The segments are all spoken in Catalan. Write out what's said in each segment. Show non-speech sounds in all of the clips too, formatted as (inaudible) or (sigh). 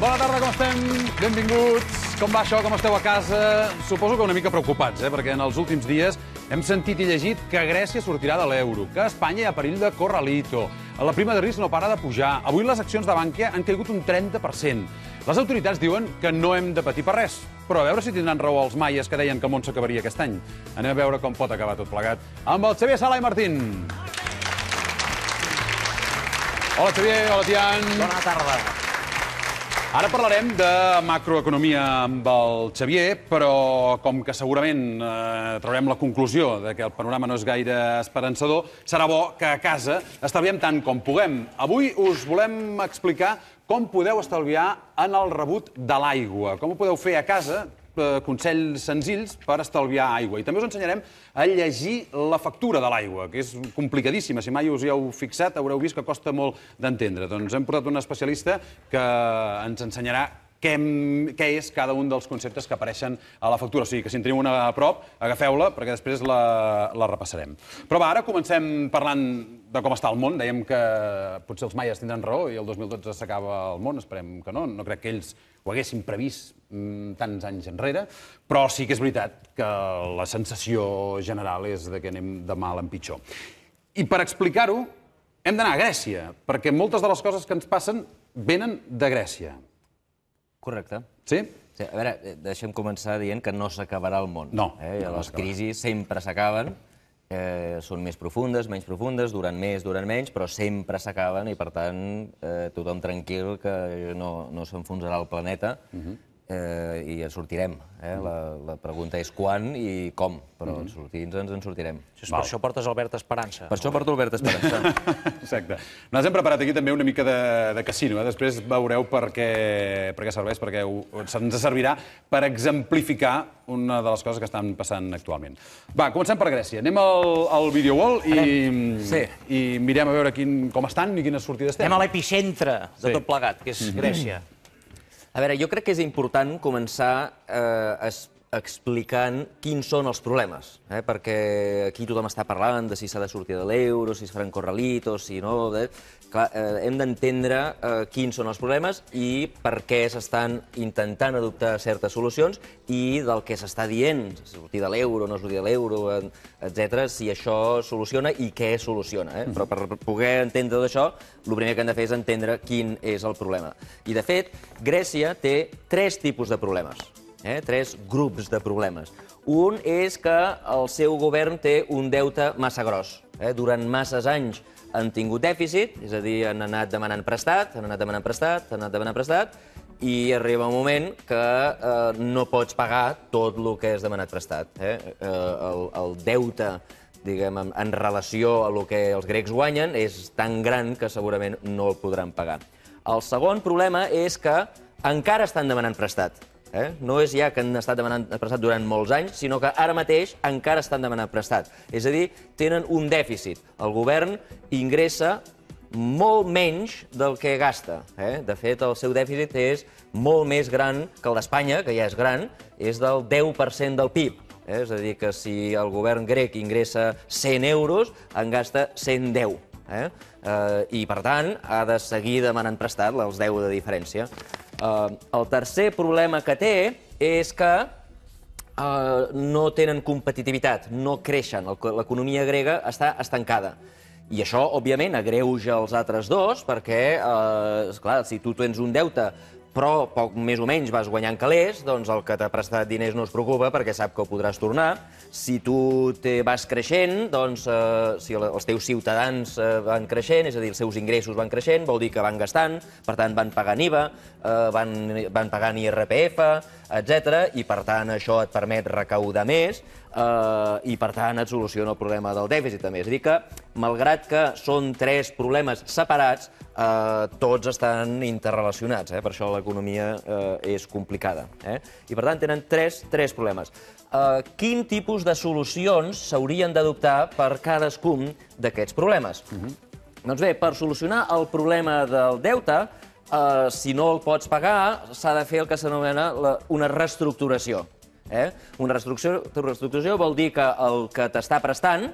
Bona tarda, com estem? Benvinguts. Com va això? Com esteu a casa? Suposo que una mica preocupats, eh? perquè en els últims dies hem sentit i llegit que Grècia sortirà de l'euro, que a Espanya hi ha perill de corralito, la prima de risc no para de pujar, avui les accions de Bankia han caigut un 30%. Les autoritats diuen que no hem de patir per res, però a veure si tindran raó els maies que deien que el món s'acabaria aquest any. Anem a veure com pot acabar tot plegat amb el Xavier Sala i Martín. Hola, Xavier. Hola, Tian. Bona tarda. Ara parlarem de macroeconomia amb el Xavier, però com que segurament eh, traurem la conclusió de que el panorama no és gaire esperançador, serà bo que a casa estalviem tant com puguem. Avui us volem explicar com podeu estalviar en el rebut de l'aigua. Com ho podeu fer a casa Eh, consells senzills per estalviar aigua. I també us ensenyarem a llegir la factura de l'aigua, que és complicadíssima. Si mai us hi heu fixat, haureu vist que costa molt d'entendre. Doncs hem portat un especialista que ens ensenyarà què, què és cada un dels conceptes que apareixen a la factura. O sigui, que si en teniu una a prop, agafeu-la, perquè després la, la repassarem. Però va, ara comencem parlant de com està el món. Dèiem que potser els maies tindran raó i el 2012 s'acaba el món, esperem que no. No crec que ells ho haguéssim previst mm, tants anys enrere, però sí que és veritat que la sensació general és de que anem de mal en pitjor. I per explicar-ho, hem d'anar a Grècia, perquè moltes de les coses que ens passen venen de Grècia. Correcte. Sí? sí a veure, eh, deixem començar dient que no s'acabarà el món. No. Eh? no les crisis sempre s'acaben eh, són més profundes, menys profundes, duren més, duren menys, però sempre s'acaben i, per tant, eh, tothom tranquil que no, no s'enfonsarà el planeta, mhm eh, i en sortirem. Eh? Mm. La, la pregunta és quan i com, però en mm-hmm. sortir-nos ens en sortirem. és per això portes Albert Esperança. Per això porto Albert Esperança. (laughs) Exacte. Nosaltres hem preparat aquí també una mica de, de casino. Eh? Després veureu per què, serveix, perquè ens servirà per exemplificar una de les coses que estan passant actualment. Va, comencem per Grècia. Anem al, Video Wall i, i mirem a veure quin, com estan i quines sortides tenen. Anem a l'epicentre de tot plegat, que és mhm. Grècia. A veure, jo crec que és important començar eh, a explicant quins són els problemes, eh? perquè aquí tothom està parlant de si s'ha de sortir de l'euro, si es faran corralitos, si no... De... Eh? Clar, eh, hem d'entendre eh, quins són els problemes i per què s'estan intentant adoptar certes solucions i del que s'està dient, sortir de l'euro, no sortir de l'euro, etc. si això soluciona i què soluciona. Eh? Però per poder entendre tot això, el primer que hem de fer és entendre quin és el problema. I, de fet, Grècia té tres tipus de problemes eh, tres grups de problemes. Un és que el seu govern té un deute massa gros. Eh? Durant masses anys han tingut dèficit, és a dir, han anat demanant prestat, han anat demanant prestat, han anat demanant prestat, i arriba un moment que eh, no pots pagar tot el que has demanat prestat. Eh? Eh, el, el deute diguem, en, en relació a el que els grecs guanyen és tan gran que segurament no el podran pagar. El segon problema és que encara estan demanant prestat. Eh? No és ja que han estat demanant prestat durant molts anys, sinó que ara mateix encara estan demanant prestat. És a dir, tenen un dèficit. El govern ingressa molt menys del que gasta. Eh? De fet, el seu dèficit és molt més gran que el d'Espanya, que ja és gran, és del 10% del PIB. Eh? És a dir, que si el govern grec ingressa 100 euros, en gasta 110. Eh? Eh, I, per tant, ha de seguir demanant prestat els 10 de diferència. Eh, el tercer problema que té és que uh, no tenen competitivitat, no creixen. L'economia grega està estancada. I això, òbviament, agreuja els altres dos, perquè, eh, esclar, si tu tens un deute però poc més o menys vas guanyant calés, doncs el que t'ha prestat diners no es preocupa perquè sap que ho podràs tornar. Si tu te vas creixent, doncs eh, si els teus ciutadans eh, van creixent, és a dir, els seus ingressos van creixent, vol dir que van gastant, per tant van pagant IVA, eh, van, van pagant IRPF, etc. i per tant això et permet recaudar més, eh, i, per tant, et soluciona el problema del dèficit, també. És a dir que, malgrat que són tres problemes separats, eh, tots estan interrelacionats, eh? per això l'economia eh, és complicada. Eh? I, per tant, tenen tres, tres problemes. Eh, quin tipus de solucions s'haurien d'adoptar per cadascun d'aquests problemes? Uh mhm. -huh. Doncs bé, per solucionar el problema del deute, eh, si no el pots pagar, s'ha de fer el que s'anomena una reestructuració. Eh? Una reestructuració, reestructuració vol dir que el que t'està prestant,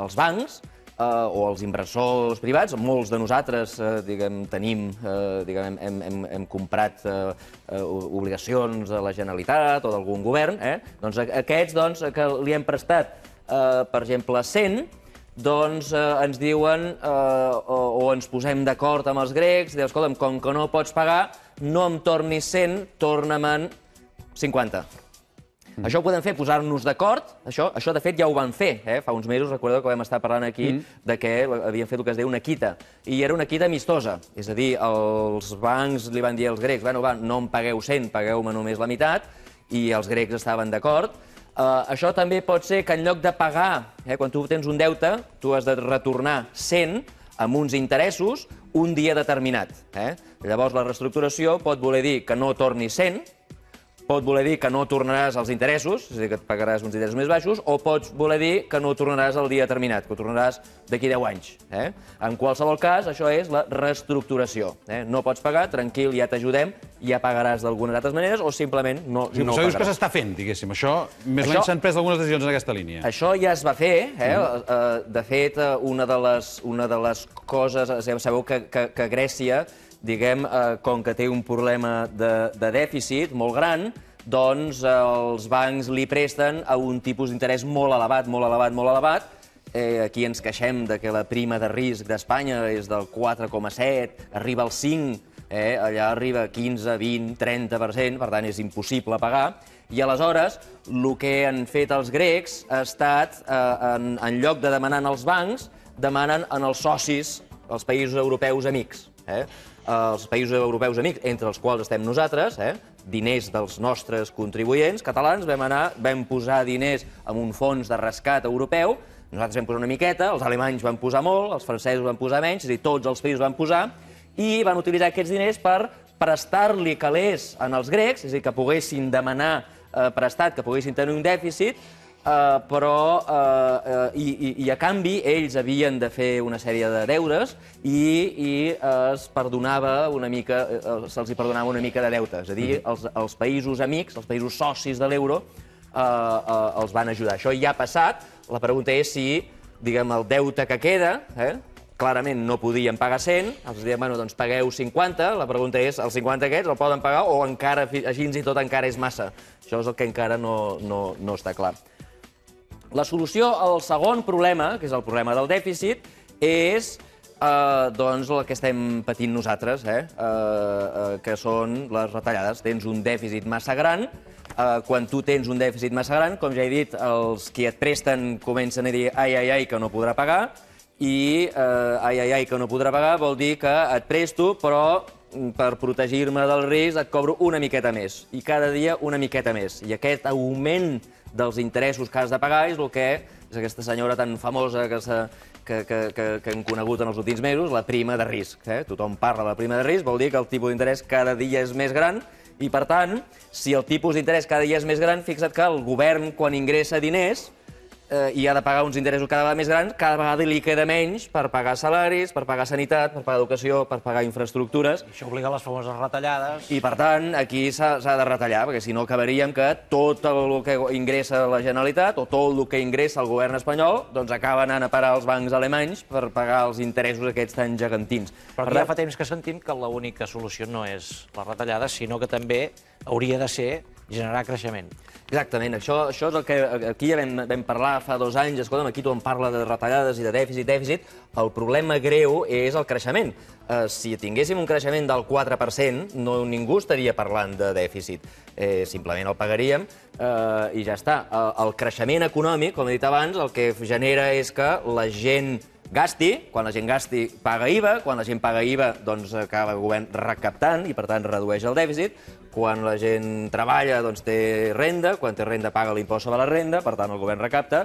els bancs, eh, o els inversors privats, molts de nosaltres eh, diguem, tenim, eh, diguem, hem, hem, hem comprat eh, eh obligacions de la Generalitat o d'algun govern, eh? doncs aquests doncs, que li hem prestat, eh, per exemple, 100, doncs eh, ens diuen eh, o, o ens posem d'acord amb els grecs, diu, escolta'm, com que no pots pagar, no em tornis 100, torna-me'n 50. -hmm. Això ho podem fer, posar-nos d'acord. Això, això, de fet, ja ho van fer. Eh? Fa uns mesos, recordeu que vam estar parlant aquí mm. de que havien fet el que es deia una quita. I era una quita amistosa. És a dir, els bancs li van dir als grecs, bueno, va, no em pagueu 100, pagueu-me només la meitat, i els grecs estaven d'acord. Uh, això també pot ser que en lloc de pagar, eh, quan tu tens un deute, tu has de retornar 100 amb uns interessos un dia determinat. Eh? Llavors, la reestructuració pot voler dir que no torni 100, pot voler dir que no tornaràs els interessos, és a dir, que et pagaràs uns interessos més baixos, o pots voler dir que no tornaràs el dia determinat, que tornaràs d'aquí 10 anys. Eh? En qualsevol cas, això és la reestructuració. Eh? No pots pagar, tranquil, ja t'ajudem, ja pagaràs d'algunes altres maneres, o simplement no, sí, no ho pagaràs. Això que s'està fent, diguéssim. Això, més o menys, s'han pres algunes decisions en aquesta línia. Això ja es va fer. Eh? Mm. De fet, eh, una de les, una de les coses... Sabeu que, que, que Grècia diguem, eh, com que té un problema de, de dèficit molt gran, doncs eh, els bancs li presten a un tipus d'interès molt elevat, molt elevat, molt elevat. Eh, aquí ens queixem de que la prima de risc d'Espanya és del 4,7, arriba al 5, eh, allà arriba 15, 20, 30%, per tant és impossible pagar. I aleshores, el que han fet els grecs ha estat, eh, en, en lloc de demanar als bancs, demanen en els socis, els països europeus amics. Eh? els països europeus amics, entre els quals estem nosaltres, eh? diners dels nostres contribuents catalans, vam, anar, vam posar diners en un fons de rescat europeu, nosaltres vam posar una miqueta, els alemanys van posar molt, els francesos van posar menys, és a dir, tots els països van posar, i van utilitzar aquests diners per prestar-li calés en els grecs, és a dir, que poguessin demanar eh, prestat, que poguessin tenir un dèficit, Eh, però uh, uh, i, i, i a canvi ells havien de fer una sèrie de deures i, i es perdonava una mica, se'ls perdonava una mica de deute. És a dir, els, els països amics, els països socis de l'euro, uh, uh, els van ajudar. Això ja ha passat. La pregunta és si, diguem, el deute que queda, eh, clarament no podien pagar 100, els diem, bueno, doncs pagueu 50, la pregunta és, els 50 aquests el poden pagar o encara, així i tot encara és massa? Això és el que encara no, no, no està clar. La solució al segon problema, que és el problema del dèficit, és eh, doncs el que estem patint nosaltres, eh? Eh, eh, que són les retallades. Tens un dèficit massa gran, eh, quan tu tens un dèficit massa gran, com ja he dit, els que et presten comencen a dir ai, ai, ai, que no podrà pagar, i eh, ai, ai, ai, que no podrà pagar vol dir que et presto, però per protegir-me del risc et cobro una miqueta més, i cada dia una miqueta més. I aquest augment dels interessos que has de pagar és el que és aquesta senyora tan famosa que, que, que, que, que hem conegut en els últims mesos, la prima de risc. Eh? Tothom parla de la prima de risc, vol dir que el tipus d'interès cada dia és més gran i, per tant, si el tipus d'interès cada dia és més gran, fixa't que el govern, quan ingressa diners, eh, i ha de pagar uns interessos cada vegada més grans, cada vegada li queda menys per pagar salaris, per pagar sanitat, per pagar educació, per pagar infraestructures. I això obliga a les famoses retallades. I, per tant, aquí s'ha de retallar, perquè si no acabaríem que tot el que ingressa la Generalitat o tot el que ingressa el govern espanyol doncs acaba anant a parar als bancs alemanys per pagar els interessos aquests tan gegantins. Però aquí per ja fa temps que sentim que l'única solució no és la retallada, sinó que també hauria de ser generar creixement. Exactament, això, això és el que aquí ja vam, vam parlar fa dos anys, escolta'm, aquí tothom parla de retallades i de dèficit, dèficit, el problema greu és el creixement. Eh, si tinguéssim un creixement del 4%, no, ningú estaria parlant de dèficit, eh, simplement el pagaríem eh, i ja està. El, el creixement econòmic, com he dit abans, el que genera és que la gent gasti, quan la gent gasti paga IVA, quan la gent paga IVA doncs acaba el govern recaptant i per tant redueix el dèficit, quan la gent treballa doncs té renda, quan té renda paga l'impost sobre la renda, per tant el govern recapta,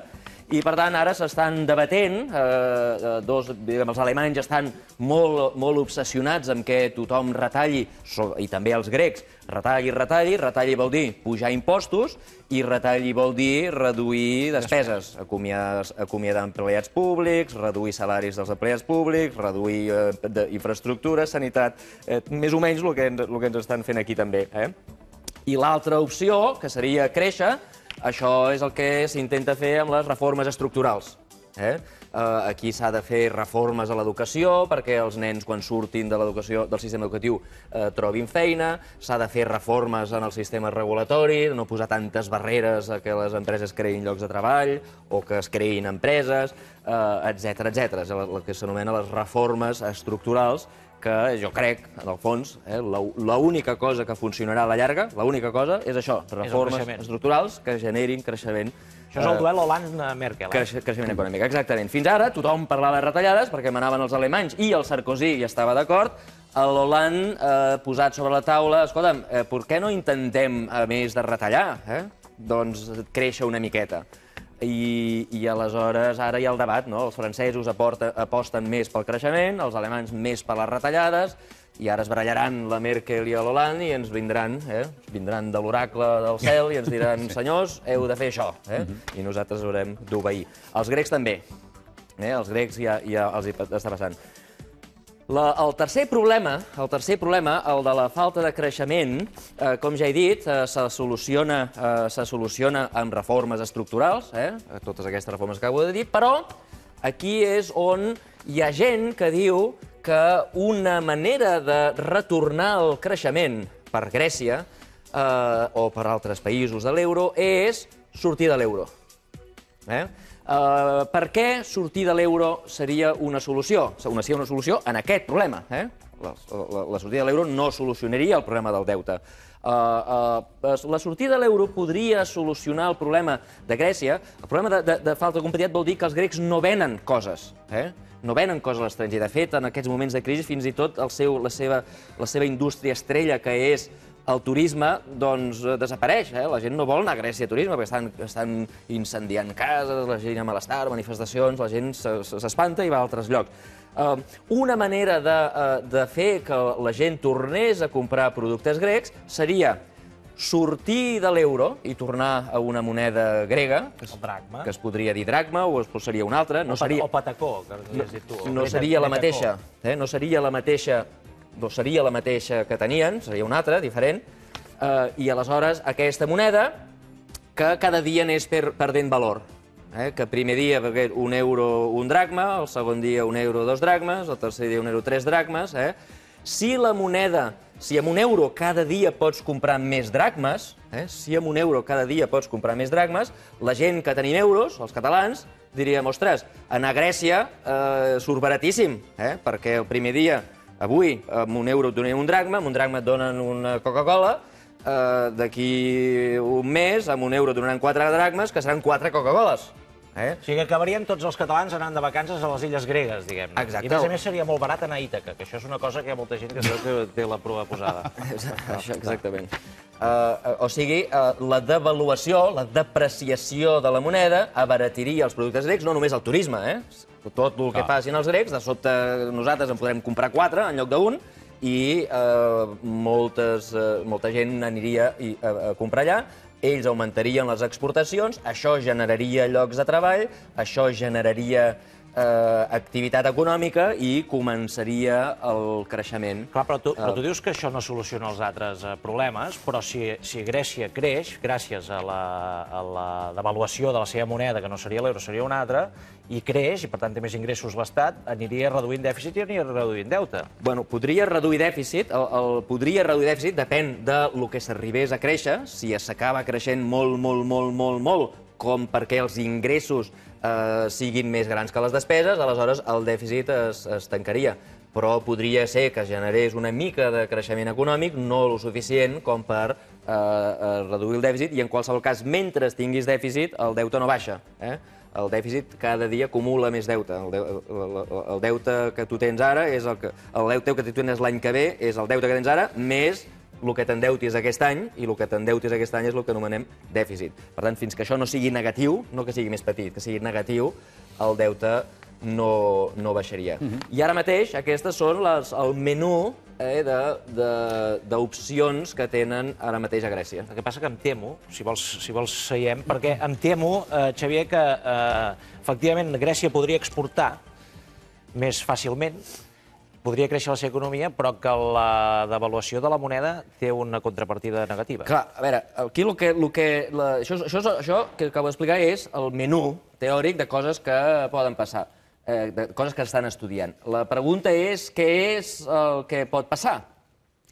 i per tant ara s'estan debatent, eh, eh dos, diguem, els alemanys estan molt, molt obsessionats amb que tothom retalli, i també els grecs, Retalli, retalli, retalli vol dir pujar impostos i retalli vol dir reduir despeses, acomiadar, acomiadar empleats públics, reduir salaris dels empleats públics, reduir eh, infraestructura, sanitat, eh, més o menys el que, ens, el que ens estan fent aquí també. Eh? I l'altra opció, que seria créixer, això és el que s'intenta fer amb les reformes estructurals. Eh? eh, aquí s'ha de fer reformes a l'educació perquè els nens quan surtin de l'educació del sistema educatiu eh, trobin feina, s'ha de fer reformes en el sistema regulatori, no posar tantes barreres a que les empreses creïn llocs de treball o que es creïn empreses, etc eh, etc. És el que s'anomena les reformes estructurals que jo crec, en el fons, eh, l'única cosa que funcionarà a la llarga, l'única cosa és això, reformes és estructurals que generin creixement això és el eh, duel Hollande-Merkel. Eh? Creixement econòmic, exactament. Fins ara tothom parlava de retallades perquè manaven els alemanys i el Sarkozy hi estava d'acord. L'Hollande eh, posat sobre la taula, escolta'm, eh, per què no intentem, a més de retallar, eh? doncs créixer una miqueta? I, i aleshores ara hi ha el debat, no? Els francesos aporta, aposten més pel creixement, els alemanys més per les retallades, i ara es barallaran la Merkel i l'Hollande i ens vindran, eh? vindran de l'oracle del cel i ens diran, (laughs) senyors, heu de fer això, eh? Mhm. I nosaltres haurem d'obeir. Els grecs també, eh? Els grecs ja, ja els hi està passant. La, el tercer problema, el tercer problema, el de la falta de creixement, eh, com ja he dit, eh, se, soluciona, eh, se soluciona amb reformes estructurals, eh, eh totes aquestes reformes que acabo de dir, però aquí és on hi ha gent que diu que una manera de retornar el creixement per Grècia eh, o per altres països de l'euro és sortir de l'euro. Eh? Eh, per què sortir de l'euro seria una solució? Una, seria una solució en aquest problema. Eh? La, la, la sortida de l'euro no solucionaria el problema del deute. Uh, uh, la sortida de l'euro podria solucionar el problema de Grècia. El problema de, de, de falta de competitivitat vol dir que els grecs no venen coses. Eh? no venen coses a l'estranger. De fet, en aquests moments de crisi, fins i tot el seu, la, seva, la seva indústria estrella, que és el turisme doncs, eh, desapareix. Eh? La gent no vol anar a Grècia a turisme, perquè estan, estan incendiant cases, la gent a malestar, manifestacions, la gent s'espanta i va a altres llocs. Uh, una manera de, uh, de fer que la gent tornés a comprar productes grecs seria sortir de l'euro i tornar a una moneda grega, que es, que es podria dir dracma o es seria una altra, no o seria... O patacó, que has dit tu. No, no seria la mateixa, eh? no seria la mateixa doncs seria la mateixa que tenien, seria una altra, diferent, eh, i aleshores aquesta moneda, que cada dia anés per, perdent valor. Eh? Que primer dia un euro un dracma, el segon dia un euro dos dracmes, el tercer dia un euro tres dracmes. Eh? Si la moneda, si amb un euro cada dia pots comprar més dracmes, eh? si amb un euro cada dia pots comprar més dracmes, la gent que tenim euros, els catalans, diríem, ostres, anar a Grècia eh, surt baratíssim, eh? perquè el primer dia Avui, amb un euro et donen un dracma, amb un dracma et donen una Coca-Cola, eh, d'aquí un mes, amb un euro et donaran quatre dracmes, que seran quatre Coca-Coles. Eh? O sigui que acabarien tots els catalans anant de vacances a les illes gregues, diguem-ne. I a més a més seria molt barat anar a Ítaca, que això és una cosa que hi ha molta gent que té, té la prova posada. (laughs) això, exactament. Uh, o sigui, uh, la devaluació, la depreciació de la moneda abaratiria els productes grecs, no només el turisme, eh? tot el que facin els grecs, de sobte nosaltres en podrem comprar quatre en lloc d'un, i eh, moltes, eh, molta gent aniria i, a, a comprar allà, ells augmentarien les exportacions, això generaria llocs de treball, això generaria eh, activitat econòmica i començaria el creixement. Clar, però tu, però tu eh, dius que això no soluciona els altres eh, problemes, però si, si Grècia creix, gràcies a la, a la devaluació de la seva moneda, que no seria l'euro, seria una altra, i creix, i per tant té més ingressos l'Estat, aniria reduint dèficit i aniria reduint deute. Bueno, podria reduir dèficit, el, el podria reduir dèficit, depèn de lo que s'arribés a créixer, si s'acaba creixent molt, molt, molt, molt, molt, com perquè els ingressos eh, siguin més grans que les despeses, aleshores el dèficit es, es tancaria. Però podria ser que generés una mica de creixement econòmic, no el suficient com per eh, eh, reduir el dèficit, i en qualsevol cas, mentre tinguis dèficit, el deute no baixa. Eh? El dèficit cada dia acumula més deute. El, de, el deute que tu tens ara és el que... El deute que tu tens l'any que ve és el deute que tens ara més el que t'endeutis aquest any i el que t'endeutis aquest any és el que anomenem dèficit. Per tant, fins que això no sigui negatiu, no que sigui més petit, que sigui negatiu, el deute no, no baixaria. Uh mhm. -huh. I ara mateix aquestes són les, el menú eh, d'opcions que tenen ara mateix a Grècia. El que passa que em temo, si vols, si vols seiem, perquè em temo, eh, Xavier, que eh, efectivament Grècia podria exportar més fàcilment, podria créixer la seva economia, però que la devaluació de la moneda té una contrapartida negativa. Clar, a veure, aquí el que... El que la, això, això, això que acabo d'explicar és el menú teòric de coses que poden passar, eh, de coses que estan estudiant. La pregunta és què és el que pot passar.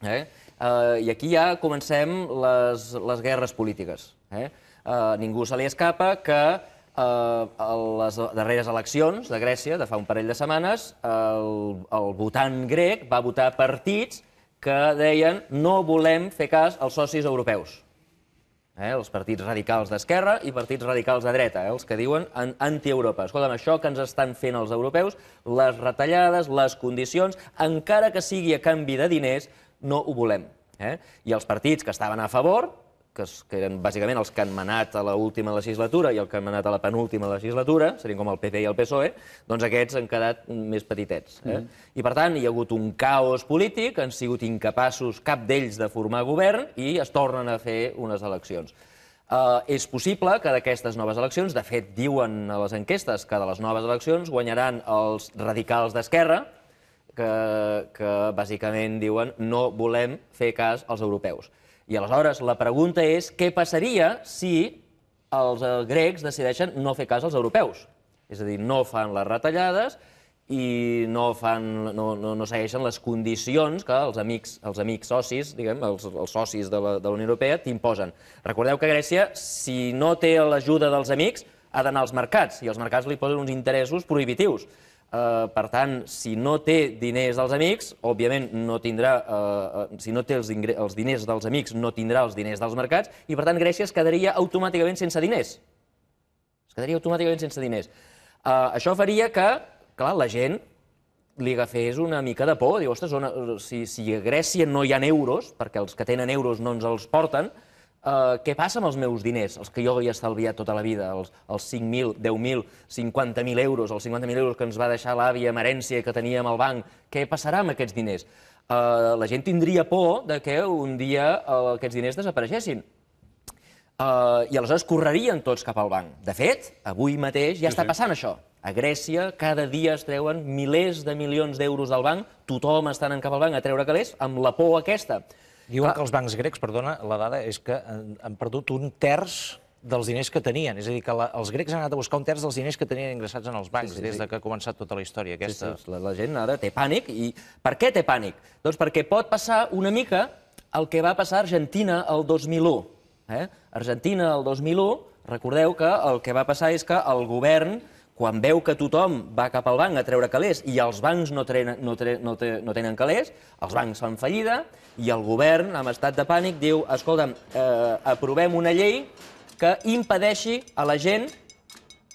Eh? Eh, I aquí ja comencem les, les guerres polítiques. Eh? Eh, ningú se li escapa que Eh, a les darreres eleccions de Grècia, de fa un parell de setmanes, el, el votant grec va votar partits que deien no volem fer cas als socis europeus. Eh, els partits radicals d'esquerra i partits radicals de dreta, eh, els que diuen anti-Europa. Escolta'm, això que ens estan fent els europeus, les retallades, les condicions, encara que sigui a canvi de diners, no ho volem. Eh? I els partits que estaven a favor, que, es, que eren bàsicament els que han manat a l'última legislatura i el que han manat a la penúltima legislatura, serien com el PP i el PSOE, doncs aquests han quedat més petitets. Eh? Mm. I, per tant, hi ha hagut un caos polític, han sigut incapaços cap d'ells de formar govern i es tornen a fer unes eleccions. Uh, és possible que d'aquestes noves eleccions, de fet, diuen a les enquestes que de les noves eleccions guanyaran els radicals d'esquerra, que, que bàsicament diuen no volem fer cas als europeus. I aleshores la pregunta és què passaria si els eh, grecs decideixen no fer cas als europeus. És a dir, no fan les retallades i no, fan, no, no, no segueixen les condicions que els amics, els amics socis, diguem, els, els socis de la, de la Unió Europea t'imposen. Recordeu que Grècia, si no té l'ajuda dels amics, ha d'anar als mercats, i els mercats li posen uns interessos prohibitius. Eh, per tant, si no té diners dels amics, òbviament no tindrà, eh, eh si no té els, els diners dels amics, no tindrà els diners dels mercats, i per tant Grècia es quedaria automàticament sense diners. Es quedaria automàticament sense diners. Eh, això faria que, clar, la gent li agafés una mica de por, diu, ostres, on, si, si a Grècia no hi ha euros, perquè els que tenen euros no ens els porten, Eh, què passa amb els meus diners, els que jo he estalviat tota la vida, els, els 5.000, 10.000, 50.000 euros, els 50.000 euros que ens va deixar l'àvia amb herència que teníem al banc, què passarà amb aquests diners? Uh, la gent tindria por de que un dia uh, aquests diners desapareixessin. Uh, I aleshores correrien tots cap al banc. De fet, avui mateix ja sí, està passant sí. això. A Grècia cada dia es treuen milers de milions d'euros del banc, tothom està anant cap al banc a treure calés amb la por aquesta. Diuen que els bancs grecs, perdona, la dada és que han, perdut un terç dels diners que tenien. És a dir, que la, els grecs han anat a buscar un terç dels diners que tenien ingressats en els bancs sí, sí, des de que ha començat tota la història aquesta. Sí, sí, la, la gent ara té pànic. I per què té pànic? Doncs perquè pot passar una mica el que va passar a Argentina el 2001. Eh? Argentina el 2001, recordeu que el que va passar és que el govern quan veu que tothom va cap al banc a treure calés i els bancs no, trenen, no, tre, no, te, no tenen calés, els bancs fan fallida i el govern, amb estat de pànic, diu escolta'm, eh, aprovem una llei que impedeixi a la gent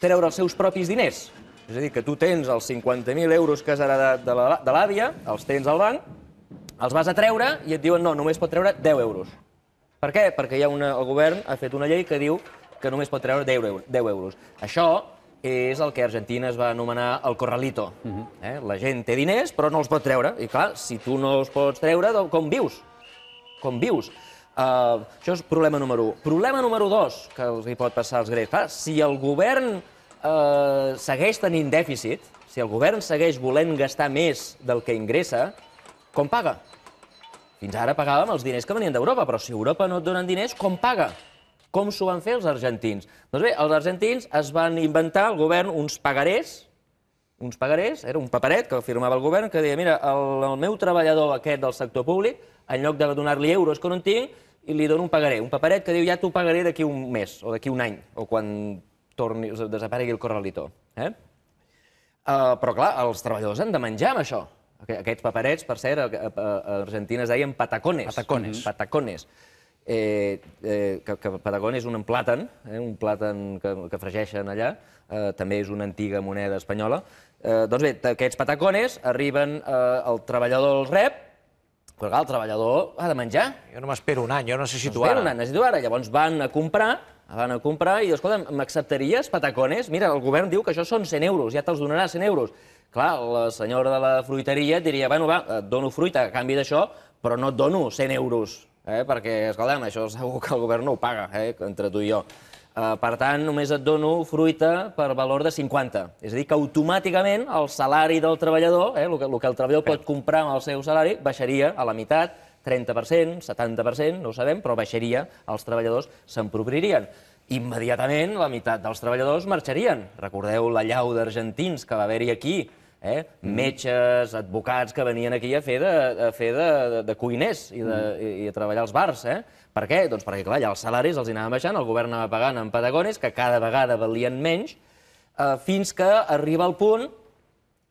treure els seus propis diners. És a dir, que tu tens els 50.000 euros que has heredat de l'àvia, els tens al banc, els vas a treure i et diuen no, només pot treure 10 euros. Per què? Perquè hi ha una, el govern ha fet una llei que diu que només pot treure 10 10 euros. Això que és el que a Argentina es va anomenar el corralito. Uh -huh. eh? La gent té diners, però no els pot treure. I clar, si tu no els pots treure, doncs com vius? Com vius? Uh, això és problema número 1. Problema número 2 que els hi pot passar als grecs. Clar, si el govern uh, segueix tenint dèficit, si el govern segueix volent gastar més del que ingressa, com paga? Fins ara pagàvem els diners que venien d'Europa, però si Europa no et donen diners, com paga? Com s'ho van fer els argentins? Doncs bé, els argentins es van inventar, el govern, uns pagarés, uns pagarés, era un paperet que firmava el govern, que deia, mira, el, el meu treballador aquest del sector públic, en lloc de donar-li euros que no en tinc, i li dono un pagaré, un paperet que diu, ja t'ho pagaré d'aquí un mes, o d'aquí un any, o quan torni, desaparegui el corralitó. Eh? Uh, però, clar, els treballadors han de menjar amb això. Aquests paperets, per cert, a, eh, a, eh, a Argentina es deien patacones. Patacones. Patacones. Eh, eh, que, que Patagònia és un plàtan, eh, un plàtan que, que fregeixen allà, eh, també és una antiga moneda espanyola. Eh, doncs bé, aquests patacones arriben, eh, el treballador els rep, però clar, el treballador ha de menjar. Jo no m'espero un any, jo no tu ara. un any, necessito ara. Llavors van a comprar, van a comprar i, escolta, m'acceptaries patacones? Mira, el govern diu que això són 100 euros, ja te'ls donarà 100 euros. Clar, la senyora de la fruiteria diria, bueno, va, et eh, dono fruita a canvi d'això, però no et dono 100 euros eh? perquè, escolta'm, això segur que el govern no ho paga, eh? entre tu i jo. Eh, per tant, només et dono fruita per valor de 50. És a dir, que automàticament el salari del treballador, eh? el, que, el que el treballador pot comprar amb el seu salari, baixaria a la meitat, 30%, 70%, no ho sabem, però baixaria, els treballadors s'empobririen. immediatament la meitat dels treballadors marxarien. Recordeu la llau d'argentins que va haver-hi aquí eh? Mm-hmm. metges, advocats que venien aquí a fer de, a fer de, de, de cuiners i, de, mm-hmm. i a treballar als bars. Eh? Per què? Doncs perquè, clar, ja els salaris els anaven baixant, el govern anava pagant en patagones, que cada vegada valien menys, eh, fins que arriba el punt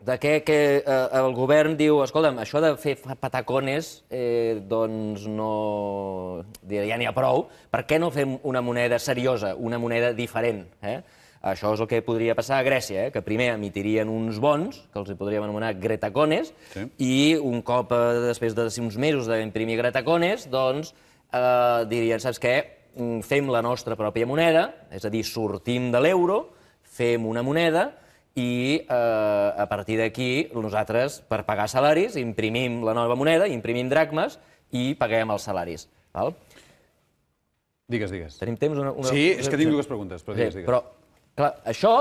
de que, que eh, el govern diu, escolta'm, això de fer patacones, eh, doncs no... ja n'hi ha prou, per què no fem una moneda seriosa, una moneda diferent? Eh? Això és el que podria passar a Grècia, eh? que primer emitirien uns bons, que els podríem anomenar gretacones, sí. i un cop, eh, després de uns mesos d'imprimir gretacones, doncs eh, dirien, saps què, mm, fem la nostra pròpia moneda, és a dir, sortim de l'euro, fem una moneda, i eh, a partir d'aquí nosaltres, per pagar salaris, imprimim la nova moneda, imprimim dracmes i paguem els salaris. Val? Digues, digues. Tenim temps? Una, una... Sí, és que tinc dues preguntes, però digues, digues. Però Clar, això,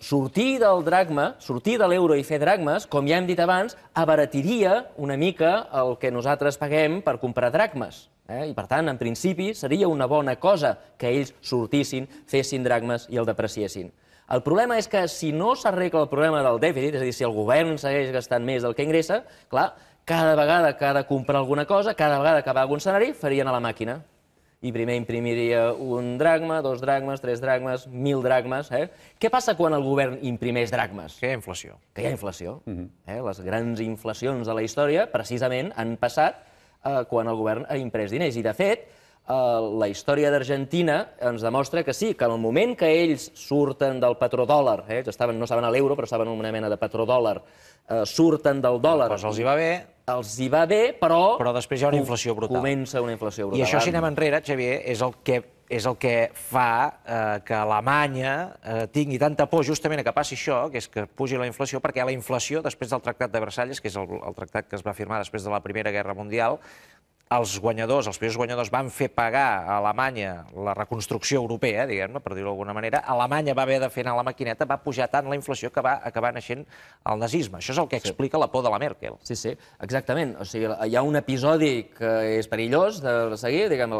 sortir del dracma, sortir de l'euro i fer dracmes, com ja hem dit abans, abaratiria una mica el que nosaltres paguem per comprar dracmes. Eh? I, per tant, en principi, seria una bona cosa que ells sortissin, fessin dracmes i el depreciessin. El problema és que si no s'arregla el problema del dèficit, és a dir, si el govern segueix gastant més del que ingressa, clar, cada vegada que ha de comprar alguna cosa, cada vegada que va a algun escenari, farien a la màquina i primer imprimiria un dracma, dos dracmes, tres dracmes, mil dracmes. Eh? Què passa quan el govern imprimeix dracmes? Que hi ha inflació. Que hi ha inflació. Mm -hmm. eh? Les grans inflacions de la història, precisament, han passat eh, quan el govern ha imprès diners. I, de fet, eh, la història d'Argentina ens demostra que sí, que en el moment que ells surten del petrodòlar, eh, que estaven, no estaven a l'euro, però estaven en una mena de petrodòlar, eh, surten del dòlar... Doncs els hi va bé, els hi va bé, però... Però després hi ha una inflació brutal. Comença una inflació brutal. I això, si anem enrere, Xavier, és el que, és el que fa eh, que Alemanya eh, tingui tanta por justament a que passi això, que és que pugi la inflació, perquè la inflació, després del Tractat de Versalles, que és el, el tractat que es va firmar després de la Primera Guerra Mundial, els guanyadors, els primers guanyadors, van fer pagar a Alemanya la reconstrucció europea, eh, diguem-ne, per dir-ho d'alguna manera, Alemanya va haver de fer anar la maquineta, va pujar tant la inflació que va acabar naixent el nazisme. Això és el que explica la por de la Merkel. Sí, sí, exactament. O sigui, hi ha un episodi que és perillós de seguir, diguem,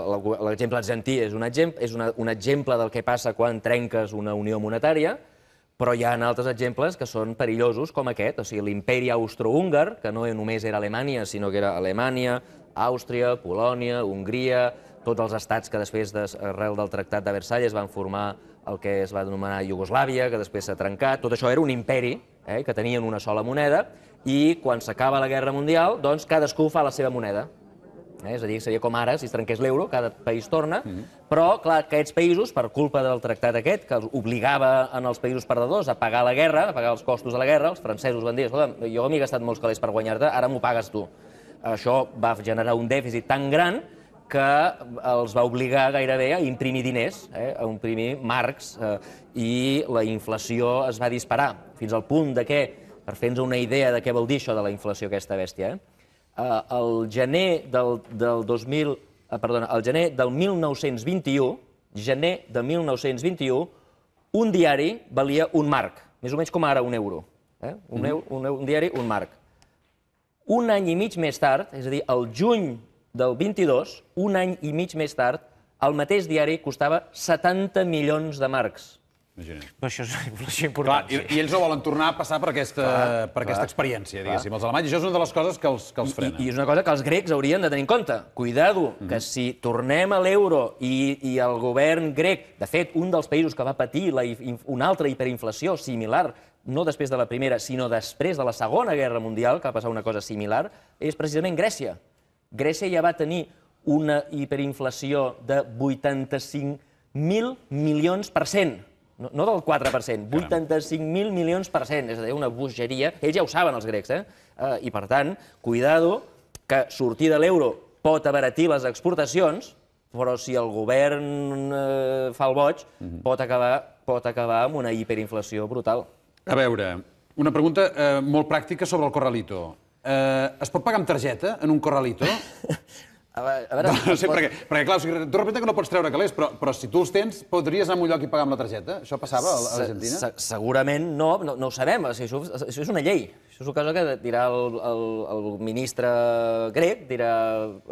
l'exemple argentí és, un exemple, és una, un exemple del que passa quan trenques una unió monetària, però hi ha altres exemples que són perillosos, com aquest. O sigui, l'imperi austro-húngar, que no només era Alemanya, sinó que era Alemanya, Àustria, Polònia, Hongria, tots els estats que després, arrel del Tractat de Versalles, van formar el que es va anomenar Iugoslàvia, que després s'ha trencat. Tot això era un imperi, eh, que tenien una sola moneda, i quan s'acaba la Guerra Mundial, doncs cadascú fa la seva moneda. Eh? És a dir, seria com ara, si es trenqués l'euro, cada país torna, mm -hmm. però, clar, aquests països, per culpa del tractat aquest, que els obligava en els països perdedors a pagar la guerra, a pagar els costos de la guerra, els francesos van dir, jo m'he gastat molts calés per guanyar-te, ara m'ho pagues tu. Això va generar un dèficit tan gran que els va obligar gairebé a imprimir diners, eh, a imprimir marcs, eh, i la inflació es va disparar, fins al punt de que, per fer-nos una idea de què vol dir això de la inflació aquesta bèstia, eh, eh el gener del, del 2000, eh, perdona, el gener del 1921, gener de 1921, un diari valia un marc, més o menys com ara un euro. Eh? Un, mm -hmm. un, un, un diari, un marc un any i mig més tard, és a dir, el juny del 22, un any i mig més tard, el mateix diari costava 70 milions de marcs. Imagina't. això és una inflació important. Clar, i, I ells no volen tornar a passar per aquesta, clar, per aquesta clar, experiència, diguéssim. Clar. Els alemanys, això és una de les coses que els, que els frena. I, I és una cosa que els grecs haurien de tenir en compte. Cuidado, mm -hmm. que si tornem a l'euro i, i el govern grec... De fet, un dels països que va patir la, una altra hiperinflació similar no després de la Primera, sinó després de la Segona Guerra Mundial, que va passar una cosa similar, és precisament Grècia. Grècia ja va tenir una hiperinflació de 85.000 milions per cent. No, no del 4%, 85.000 milions per cent, és a dir, una bogeria. Ells ja ho saben, els grecs, eh? Uh, I, per tant, cuidado, que sortir de l'euro pot abaratir les exportacions, però si el govern eh, fa el boig, mhm. pot acabar pot acabar amb una hiperinflació brutal. A veure, una pregunta eh, molt pràctica sobre el Corralito. Eh, es pot pagar amb targeta en un Corralito? (laughs) a veure, a veure, no, no sé, pot... perquè, perquè, clar, o sigui, tu repente que no pots treure calés, però, però si tu els tens, podries anar a un lloc i pagar amb la targeta? Això passava a l'Argentina? Se, se, segurament no, no, no ho sabem. O sigui, això, això és una llei. Això cosa que dirà el, el, el ministre grec, dirà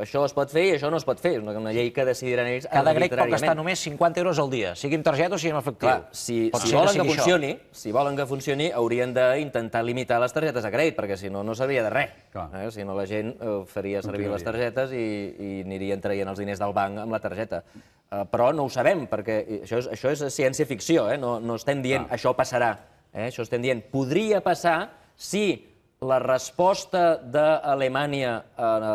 això es pot fer i això no es pot fer. Una, una llei que decidiran ells Cada grec pot gastar només 50 euros al dia, sigui amb targeta o sigui amb efectiu. Clar, si, pot si volen que, que funcioni, això. si volen que funcioni, haurien d'intentar limitar les targetes a crèdit, perquè si no, no servia de res. Clar. Eh? Si no, la gent eh, faria servir les targetes i, i anirien traient els diners del banc amb la targeta. Uh, però no ho sabem, perquè això és, això és ciència-ficció, eh? no, no estem dient Clar. això passarà. Eh? Això estem dient podria passar, si la resposta d'Alemanya, eh,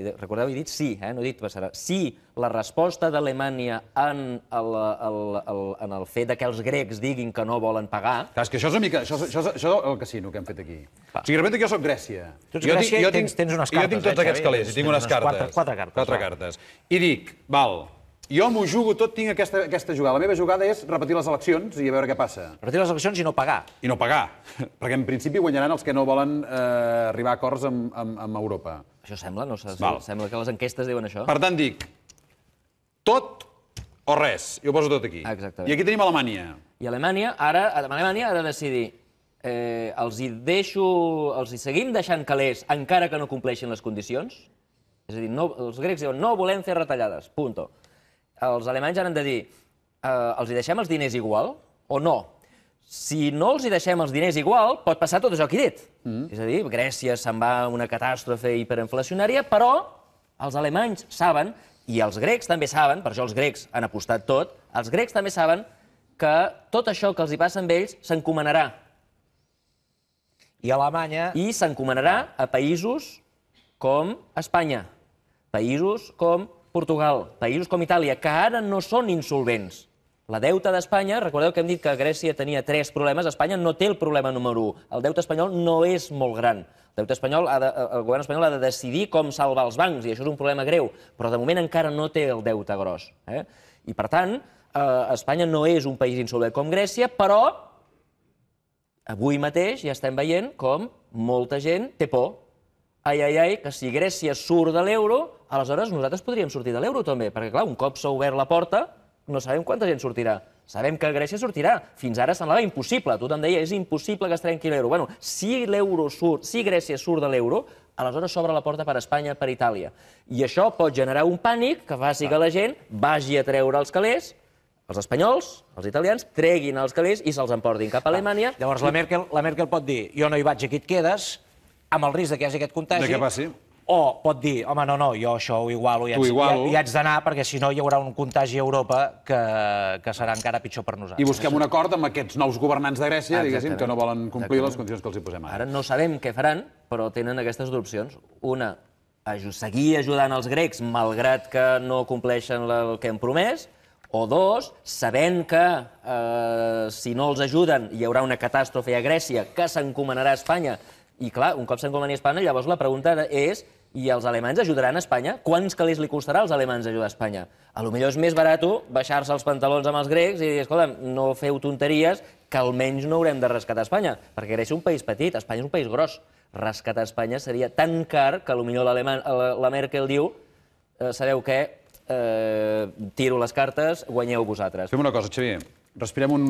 eh, eh recordeu, he dit sí, eh, no he dit passarà, si la resposta d'Alemanya en, el, el, el, en el fet de que els grecs diguin que no volen pagar... Clar, és que això és una mica... Això, això, això és el casino que hem fet aquí. Va. O sigui, realment jo soc Grècia. Tu ets jo Grècia tinc, tens, tens unes cartes. Jo tinc tots eh, aquests calés, i tinc unes, unes cartes. Quatre, quatre cartes. Quatre va. cartes. I dic, val, jo m'ho jugo tot, tinc aquesta, aquesta jugada. La meva jugada és repetir les eleccions i a veure què passa. Repetir les eleccions i no pagar. I no pagar, (laughs) perquè en principi guanyaran els que no volen eh, arribar a acords amb, amb, amb Europa. Això sembla, no? Val. Sembla que les enquestes diuen això. Per tant, dic, tot o res. I ho poso tot aquí. Exactament. I aquí tenim Alemanya. I Alemanya ara, Alemanya ha de decidir eh, els hi deixo, els hi seguim deixant calés encara que no compleixin les condicions? És a dir, no, els grecs diuen no volem fer retallades, punto els alemanys han de dir eh, els hi deixem els diners igual o no? Si no els hi deixem els diners igual, pot passar tot això que he dit. Mm. És a dir, Grècia se'n va una catàstrofe hiperinflacionària, però els alemanys saben, i els grecs també saben, per això els grecs han apostat tot, els grecs també saben que tot això que els hi passa amb ells s'encomanarà. I Alemanya... I s'encomanarà a països com Espanya, països com Portugal, països com Itàlia, que ara no són insolvents. La deuta d'Espanya, recordeu que hem dit que Grècia tenia tres problemes, Espanya no té el problema número 1. El deute espanyol no és molt gran. El, deute espanyol ha de, el govern espanyol ha de decidir com salvar els bancs, i això és un problema greu, però de moment encara no té el deute gros. Eh? I, per tant, eh, Espanya no és un país insolvent com Grècia, però avui mateix ja estem veient com molta gent té por ai, ai, ai, que si Grècia surt de l'euro, aleshores nosaltres podríem sortir de l'euro també, perquè clar, un cop s'ha obert la porta, no sabem quanta gent sortirà. Sabem que Grècia sortirà. Fins ara semblava impossible. te'n deia, és impossible que es trenqui l'euro. Bueno, si l'euro surt, si Grècia surt de l'euro, aleshores s'obre la porta per Espanya, per Itàlia. I això pot generar un pànic que faci que la gent vagi a treure els calés, els espanyols, els italians, treguin els calés i se'ls emportin cap a Alemanya. Llavors, la Merkel, la Merkel pot dir, jo no hi vaig, aquí et quedes, amb el risc que hi hagi aquest contagi... De què passi. O pot dir, home, no, no, jo això ho igualo, ja, igualo. ja, ja haig d'anar, perquè si no hi haurà un contagi a Europa que, que serà encara pitjor per nosaltres. I busquem un acord amb aquests nous governants de Grècia, Exactament. diguéssim, que no volen complir les condicions que els hi posem ara. Ara no sabem què faran, però tenen aquestes dues opcions. Una, seguir ajudant els grecs, malgrat que no compleixen el que hem promès, o dos, sabent que eh, si no els ajuden hi haurà una catàstrofe a Grècia que s'encomanarà a Espanya i clar, un cop convenit a Espanya, llavors la pregunta és i els alemanys ajudaran a Espanya? Quants calés li costarà als alemanys ajudar a Espanya? A lo millor és més barat baixar-se els pantalons amb els grecs i dir, escolta, no feu tonteries, que almenys no haurem de rescatar Espanya, perquè Grècia és un país petit, Espanya és un país gros. Rescatar Espanya seria tan car que a lo millor la Merkel diu, eh, sabeu què, eh, tiro les cartes, guanyeu vosaltres. Fem una cosa, Xavier. Respirem un,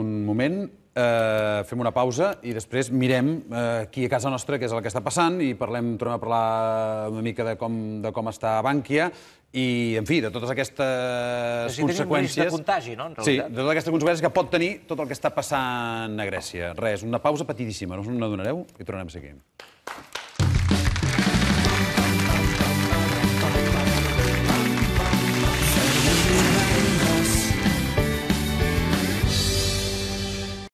un moment, eh, fem una pausa i després mirem eh, aquí a casa nostra què és el que està passant i parlem, tornem a parlar una mica de com, de com està Bànquia i, en fi, de totes aquestes si conseqüències... de contagi, no?, en Sí, de totes aquestes conseqüències que pot tenir tot el que està passant a Grècia. Res, una pausa petidíssima, no us n'adonareu i tornem a seguir.